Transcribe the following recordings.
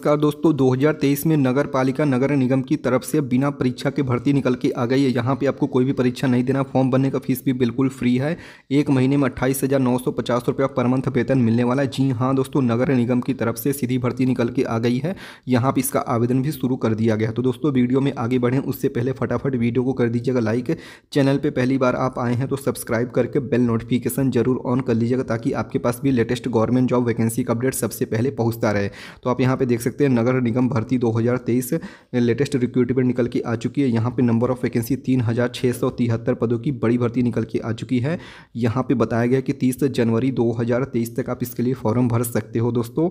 नमस्कार दोस्तों 2023 में नगर पालिका नगर निगम की तरफ से बिना परीक्षा के भर्ती निकल के आ गई है यहाँ पे आपको कोई भी परीक्षा नहीं देना फॉर्म भरने का फीस भी बिल्कुल फ्री है एक महीने में अट्ठाईस हज़ार नौ सौ पचास रुपया पर मंथ वेतन मिलने वाला है जी हाँ दोस्तों नगर निगम की तरफ से सीधी भर्ती निकल के आ गई है यहाँ पर इसका आवेदन भी शुरू कर दिया गया तो दोस्तों वीडियो में आगे बढ़ें उससे पहले फटाफट वीडियो को कर दीजिएगा लाइक चैनल पर पहली बार आप आए हैं तो सब्सक्राइब करके बेल नोटिफिकेशन जरूर ऑन कर लीजिएगा ताकि आपके पास भी लेटेस्ट गवर्नमेंट जॉब वैकेंसी का अपडेट सबसे पहले पहुँचता रहे तो आप यहाँ पर देख सकते सकते हैं नगर निगम भर्ती 2023 लेटेस्ट रिक्रूटमेंट निकल के आ चुकी है यहाँ पे नंबर ऑफ वैकेंसी तीन हज़ार सौ तिहत्तर पदों की बड़ी भर्ती निकल के आ चुकी है यहाँ पे बताया गया कि 30 जनवरी 2023 तक आप इसके लिए फॉर्म भर सकते हो दोस्तों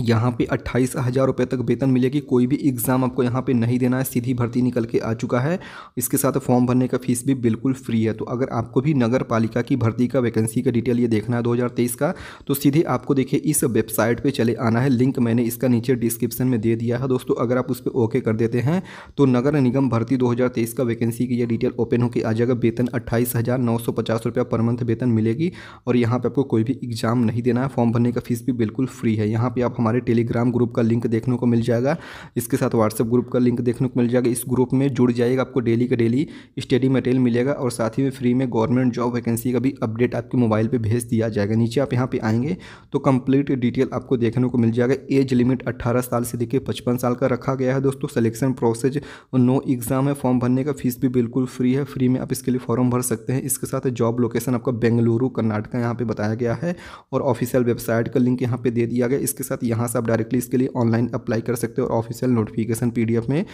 यहाँ पे अट्ठाईस हज़ार रुपये तक वेतन मिलेगी कोई भी एग्ज़ाम आपको यहाँ पे नहीं देना है सीधी भर्ती निकल के आ चुका है इसके साथ फॉर्म भरने का फीस भी बिल्कुल फ्री है तो अगर आपको भी नगर पालिका की भर्ती का वैकेंसी का डिटेल ये देखना है 2023 का तो सीधे आपको देखिए इस वेबसाइट पर चले आना है लिंक मैंने इसका नीचे डिस्क्रिप्शन में दे दिया है दोस्तों अगर आप उस पर ओके कर देते हैं तो नगर निगम भर्ती दो का वैकेंसी की यह डिटेल ओपन होकर आ जाएगा वेतन अट्ठाईस हज़ार पर मंथ वेतन मिलेगी और यहाँ पर आपको कोई भी एग्ज़ाम नहीं देना है फॉर्म भरने का फीस भी बिल्कुल फ्री है यहाँ पर आप हमारे टेलीग्राम ग्रुप का लिंक देखने को मिल जाएगा इसके साथ व्हाट्सएप ग्रुप का लिंक देखने को मिल जाएगा इस ग्रुप में जुड़ जाएगा आपको डेली का डेली स्टडी मटेरियल मिलेगा और साथ ही में फ्री में गवर्नमेंट जॉब वैकेंसी का भी अपडेट आपके मोबाइल पर भेज दिया जाएगा नीचे आप यहाँ पर आएंगे तो कंप्लीट डिटेल आपको देखने को मिल जाएगा एज लिमिट अट्ठारह साल से देखिए पचपन साल का रखा गया है दोस्तों सेलेक्शन प्रोसेस नो एग्ज़ाम है फॉर्म भरने का फीस भी बिल्कुल फ्री है फ्री में आप इसके लिए फॉर्म भर सकते हैं इसके साथ जॉब लोकेशन आपका बेंगलुरु कर्नाटका यहाँ पे बताया गया है और ऑफिशियल वेबसाइट का लिंक यहाँ पे दे दिया गया इसके साथ यहाँ से आप डायरेक्टली इसके लिए ऑनलाइन अप्लाई कर सकते हो और ऑफिशियल नोटिफिकेशन पीडीएफ में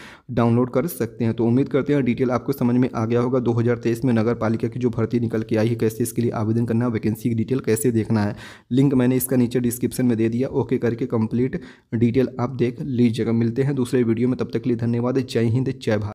डाउनलोड कर सकते हैं तो उम्मीद करते हैं डिटेल आपको समझ में आ गया होगा दो में नगर पालिका की जो भर्ती निकल के आई है कैसे इसके लिए आवेदन करना है वैकेंसी की डिटेल कैसे देखना है लिंक मैंने इसका नीचे डिस्क्रिप्शन में दे दिया ओके करके कंप्लीट डिटेल आप देख लीजिएगा मिलते हैं दूसरे वीडियो में तब तक के लिए धन्यवाद जय हिंद जय भारत